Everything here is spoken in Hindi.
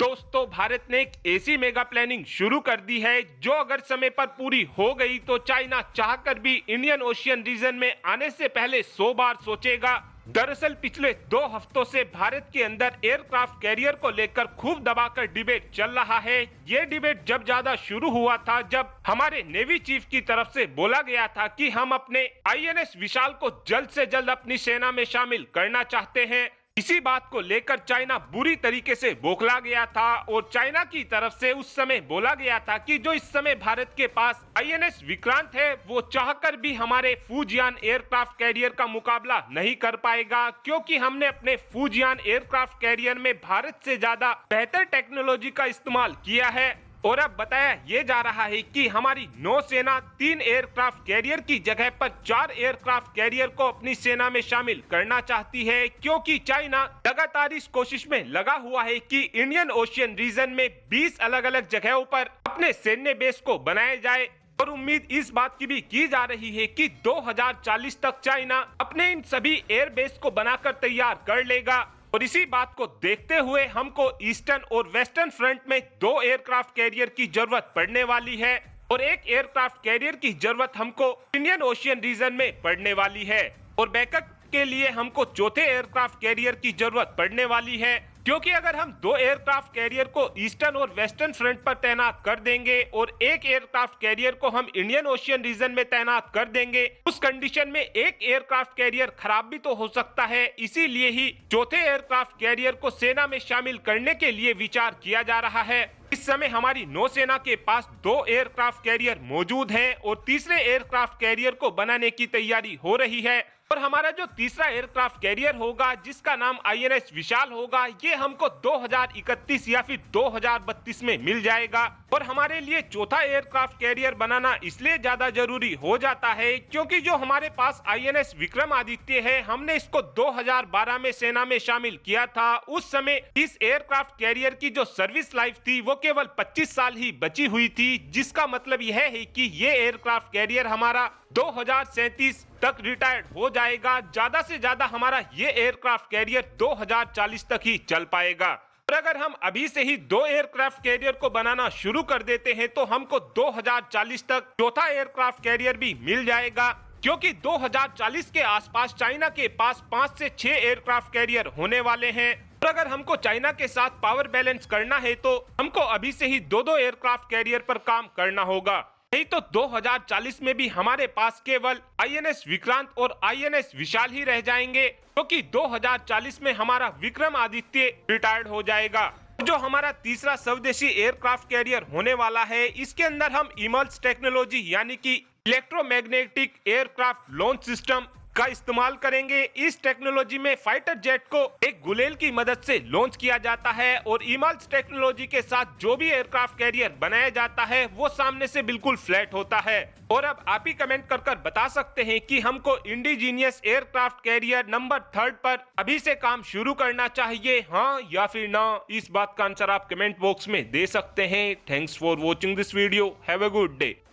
दोस्तों भारत ने एक ऐसी मेगा प्लानिंग शुरू कर दी है जो अगर समय पर पूरी हो गई तो चाइना चाहकर भी इंडियन ओशियन रीजन में आने से पहले 100 बार सोचेगा दरअसल पिछले दो हफ्तों से भारत के अंदर एयरक्राफ्ट कैरियर को लेकर खूब दबाकर डिबेट चल रहा है ये डिबेट जब ज्यादा शुरू हुआ था जब हमारे नेवी चीफ की तरफ से बोला गया था कि हम अपने आईएनएस विशाल को जल्द से जल्द अपनी सेना में शामिल करना चाहते हैं इसी बात को लेकर चाइना बुरी तरीके से बोखला गया था और चाइना की तरफ से उस समय बोला गया था कि जो इस समय भारत के पास आईएनएस विक्रांत है वो चाहकर भी हमारे फूजियान एयरक्राफ्ट कैरियर का मुकाबला नहीं कर पाएगा क्योंकि हमने अपने फूजियान एयरक्राफ्ट कैरियर में भारत से ज्यादा बेहतर टेक्नोलॉजी का इस्तेमाल किया है और अब बताया ये जा रहा है कि हमारी नौसेना तीन एयरक्राफ्ट कैरियर की जगह पर चार एयरक्राफ्ट कैरियर को अपनी सेना में शामिल करना चाहती है क्योंकि चाइना लगातार इस कोशिश में लगा हुआ है कि इंडियन ओशियन रीजन में 20 अलग अलग जगहों पर अपने सैन्य बेस को बनाया जाए और उम्मीद इस बात की भी की जा रही है कि 2040 तक चाइना अपने इन सभी एयर बेस को बनाकर तैयार कर लेगा और इसी बात को देखते हुए हमको ईस्टर्न और वेस्टर्न फ्रंट में दो एयरक्राफ्ट कैरियर की जरूरत पड़ने वाली है और एक एयरक्राफ्ट कैरियर की जरूरत हमको इंडियन ओशियन रीजन में पड़ने वाली है और बैकअप के लिए हमको चौथे एयरक्राफ्ट कैरियर की जरूरत पड़ने वाली है क्योंकि अगर हम दो एयरक्राफ्ट कैरियर को ईस्टर्न और वेस्टर्न फ्रंट पर तैनात कर देंगे और एक एयरक्राफ्ट कैरियर को हम इंडियन ओशियन रीजन में तैनात कर देंगे उस कंडीशन में एक एयरक्राफ्ट कैरियर खराब भी तो हो सकता है इसीलिए ही चौथे एयरक्राफ्ट कैरियर को सेना में शामिल करने के लिए विचार किया जा रहा है इस समय हमारी नौसेना के पास दो एयरक्राफ्ट कैरियर मौजूद हैं और तीसरे एयरक्राफ्ट कैरियर को बनाने की तैयारी हो रही है और हमारा जो तीसरा एयरक्राफ्ट कैरियर होगा जिसका नाम आईएनएस विशाल होगा ये हमको 2031 या फिर 2032 में मिल जाएगा और हमारे लिए चौथा एयरक्राफ्ट कैरियर बनाना इसलिए ज्यादा जरूरी हो जाता है क्योंकि जो हमारे पास आईएनएस विक्रम आदित्य है हमने इसको 2012 में सेना में शामिल किया था उस समय इस एयरक्राफ्ट कैरियर की जो सर्विस लाइफ थी वो केवल 25 साल ही बची हुई थी जिसका मतलब यह है कि ये एयरक्राफ्ट कैरियर हमारा दो तक रिटायर्ड हो जाएगा ज्यादा से ज्यादा हमारा ये एयरक्राफ्ट कैरियर 2040 तक ही चल पाएगा और अगर हम अभी से ही दो एयरक्राफ्ट कैरियर को बनाना शुरू कर देते हैं तो हमको 2040 तक चौथा एयरक्राफ्ट कैरियर भी मिल जाएगा क्योंकि 2040 के आसपास चाइना के पास पाँच से छह एयरक्राफ्ट कैरियर होने वाले हैं तो अगर हमको चाइना के साथ पावर बैलेंस करना है तो हमको अभी से ही दो दो एयरक्राफ्ट कैरियर पर काम करना होगा नहीं तो 2040 में भी हमारे पास केवल आईएनएस विक्रांत और आईएनएस विशाल ही रह जाएंगे क्योंकि तो 2040 में हमारा विक्रम आदित्य रिटायर्ड हो जाएगा जो हमारा तीसरा स्वदेशी एयरक्राफ्ट कैरियर होने वाला है इसके अंदर हम इमल्स टेक्नोलॉजी यानी कि इलेक्ट्रोमैग्नेटिक एयरक्राफ्ट लॉन्च सिस्टम का इस्तेमाल करेंगे इस टेक्नोलॉजी में फाइटर जेट को एक गुलेल की मदद से लॉन्च किया जाता है और इमाल्स टेक्नोलॉजी के साथ जो भी एयरक्राफ्ट कैरियर बनाया जाता है वो सामने से बिल्कुल फ्लैट होता है और अब आप ही कमेंट कर कर बता सकते हैं कि हमको indigenous aircraft carrier number third पर अभी से काम शुरू करना चाहिए हाँ या फिर ना इस बात का आंसर आप कमेंट बॉक्स में दे सकते हैं thanks for watching this video have a good day